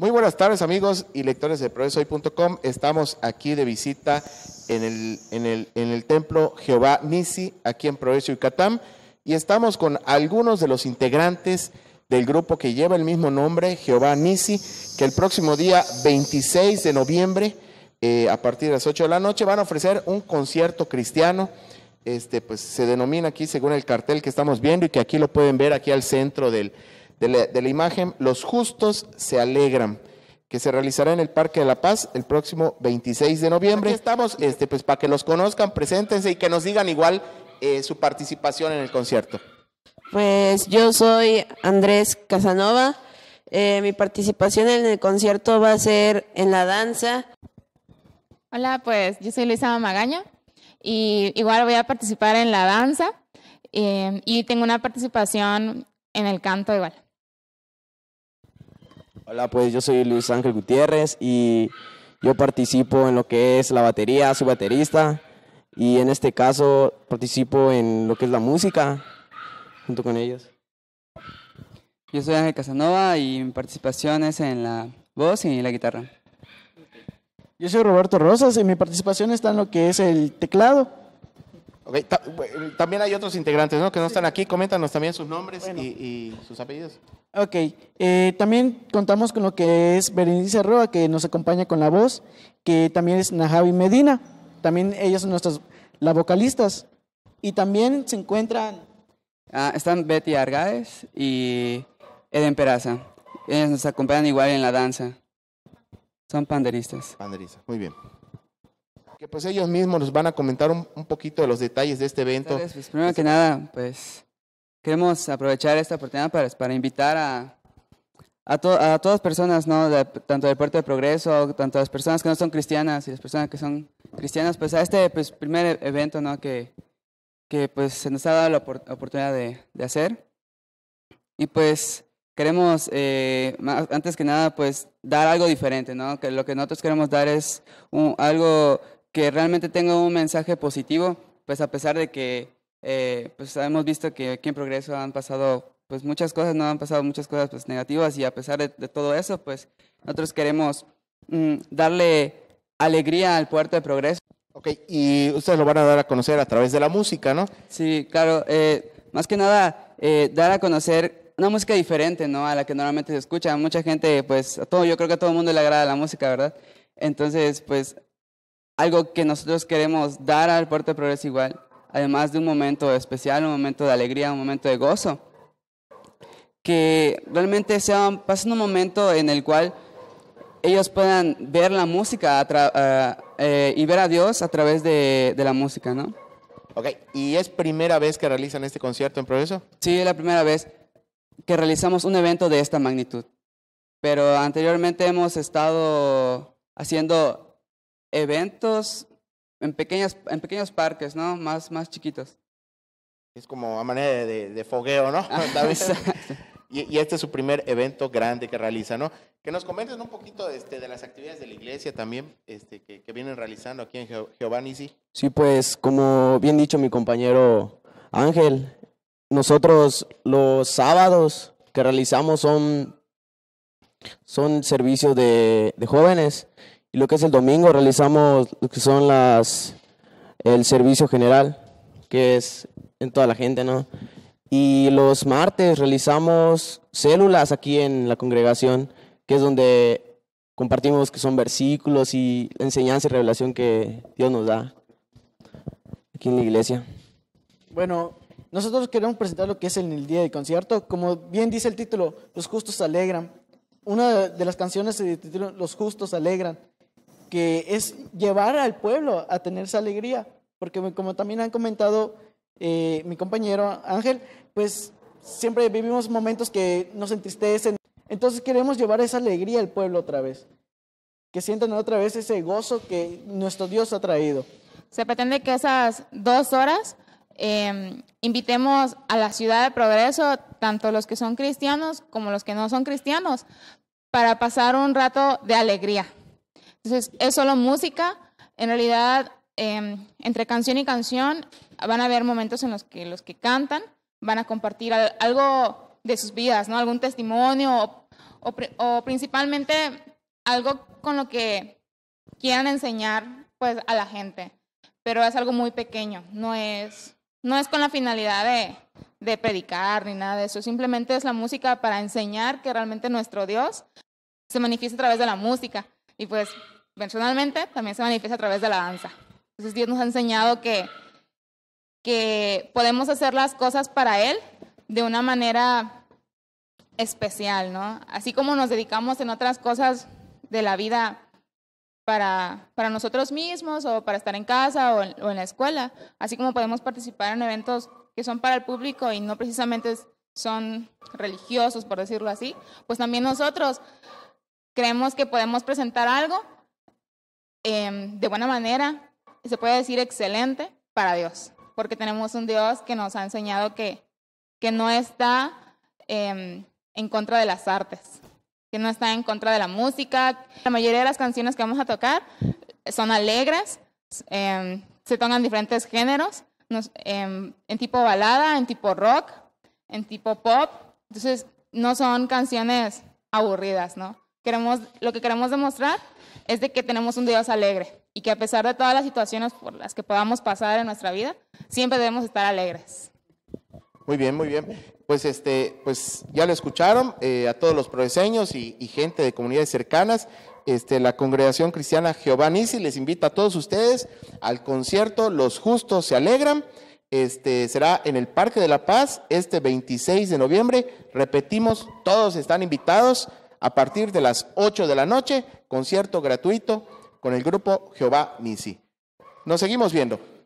Muy buenas tardes amigos y lectores de progresoy.com. Estamos aquí de visita en el, en el, en el templo Jehová Nisi, aquí en Progreso Yucatán, y estamos con algunos de los integrantes del grupo que lleva el mismo nombre, Jehová Nisi, que el próximo día 26 de noviembre, eh, a partir de las 8 de la noche, van a ofrecer un concierto cristiano. Este, pues se denomina aquí según el cartel que estamos viendo y que aquí lo pueden ver aquí al centro del, de la, imagen Los justos se alegran que se realizará en el Parque de la Paz el próximo 26 de noviembre. estamos, este, pues para que los conozcan, preséntense y que nos digan igual eh, su participación en el concierto. Pues yo soy Andrés Casanova. Eh, mi participación en el concierto va a ser en la danza. Hola, pues yo soy Luisa Magaña y igual voy a participar en la danza eh, y tengo una participación en el canto igual. Hola, pues yo soy Luis Ángel Gutiérrez y yo participo en lo que es la batería, soy baterista y en este caso participo en lo que es la música junto con ellos. Yo soy Ángel Casanova y mi participación es en la voz y la guitarra. Yo soy Roberto Rosas y mi participación está en lo que es el teclado. También hay otros integrantes ¿no? que no están aquí. Coméntanos también sus nombres y sus apellidos. Ok, eh, también contamos con lo que es Berenice Arroa, que nos acompaña con la voz, que también es Najavi Medina, también ellas son nuestras las vocalistas. Y también se encuentran... Ah, están Betty Argaez y Eden Peraza. Ellas nos acompañan igual en la danza. Son panderistas. Panderistas, muy bien. Que pues ellos mismos nos van a comentar un, poquito de los detalles de este evento. Pues primero que nada, pues Queremos aprovechar esta oportunidad para, para invitar a, a, las a todas personas, ¿no? de, tanto del Puerto de Progreso, tanto las personas que no son cristianas y las personas que son cristianas, pues a este pues, primer e, evento ¿no? que, que pues, se nos ha dado la oportunidad de, de hacer. Y pues queremos, eh, antes que nada, pues dar algo diferente, ¿no? Que lo que nosotros queremos dar es un, algo que realmente tenga un mensaje positivo, pues a pesar de que eh, pues hemos visto que aquí en Progreso han pasado pues muchas cosas, no han pasado muchas cosas pues, negativas y a pesar de, todo eso, pues nosotros queremos mm, darle alegría al puerto de Progreso. Ok, y ustedes lo van a dar a conocer a través de la música, ¿no? Sí, claro, eh, más que nada eh, dar a conocer una música diferente, ¿no? A la que normalmente se escucha. Mucha gente, pues, todo, yo creo que a todo el mundo le agrada la música, ¿verdad? Entonces, pues, algo que nosotros queremos dar al puerto de Progreso igual además de un momento especial, un momento de alegría, un momento de gozo. Que realmente sea, pasen un momento en el cual ellos puedan ver la música eh, y ver a Dios a través de, de, la música, ¿no? Ok, ¿y es primera vez que realizan este concierto en progreso? Sí, es la primera vez que realizamos un evento de esta magnitud. Pero anteriormente hemos estado haciendo eventos en, pequeñas, en pequeños parques, ¿no? Más, más chiquitos. Es como a manera de, de fogueo, ¿no? Ah, y, y, este es su primer evento grande que realiza, ¿no? Que nos comentes un poquito de, este, de las actividades de la iglesia también este, que, que vienen realizando aquí en Jehová sí Sí, pues como bien dicho mi compañero Ángel, nosotros los sábados que realizamos son, son servicios de, de jóvenes y lo que es el domingo realizamos lo que son las el servicio general, que es en toda la gente, ¿no? Y los martes realizamos células aquí en la congregación, que es donde compartimos que son versículos y enseñanza y revelación que Dios nos da aquí en la iglesia. Bueno, nosotros queremos presentar lo que es el día de concierto. Como bien dice el título, Los justos alegran. Una de las canciones se titula Los justos alegran que es llevar al pueblo a tener esa alegría, porque como también han comentado eh, mi compañero Ángel, pues siempre vivimos momentos que nos entristecen, entonces queremos llevar esa alegría al pueblo otra vez, que sientan otra vez ese gozo que nuestro Dios ha traído. Se pretende que esas dos horas em, invitemos a la ciudad de progreso, tanto los que son cristianos como los que no son cristianos, para pasar un rato de alegría. Entonces, es solo música. En realidad, em, entre canción y canción van a haber momentos en los que los que cantan van a compartir algo de sus vidas, ¿no? Algún testimonio o, principalmente algo con lo que quieran enseñar pues a la gente. Pero es algo muy pequeño, no es, no es con la finalidad de, de predicar ni nada de eso, simplemente es la música para enseñar que realmente nuestro Dios se manifiesta a través de la música. Y pues, personalmente, también se manifiesta a través de la danza. Entonces Dios nos ha enseñado que, que podemos hacer las cosas para Él de una manera especial, ¿no? Así como nos dedicamos en otras cosas de la vida para, para nosotros mismos o para estar en casa o en la escuela, así como podemos participar en eventos que son para el público y no precisamente son religiosos, por decirlo así, pues también nosotros creemos que podemos presentar algo em, de buena manera, se puede decir excelente para Dios, porque tenemos un Dios que nos ha enseñado que, que no está em, en contra de las artes, que no está en contra de la música. La mayoría de las canciones que vamos a tocar son alegres, em, se tocan diferentes géneros, en tipo balada, en tipo rock, en tipo pop. Entonces, no son canciones aburridas, ¿no? queremos, lo que queremos demostrar es de que tenemos un Dios alegre y que a pesar de todas las situaciones por las que podamos pasar en nuestra vida, siempre debemos estar alegres. Muy bien, muy bien. Pues este, pues ya lo escucharon eh, a todos los proveceños y, y, gente de comunidades cercanas. Este, la congregación cristiana Jehová Nisi les invita a todos ustedes al concierto Los Justos se alegran. Este será en el Parque de la Paz este 26 de noviembre. Repetimos, todos están invitados a partir de las 8 de la noche, concierto gratuito con el grupo Jehová Nisi. Nos seguimos viendo.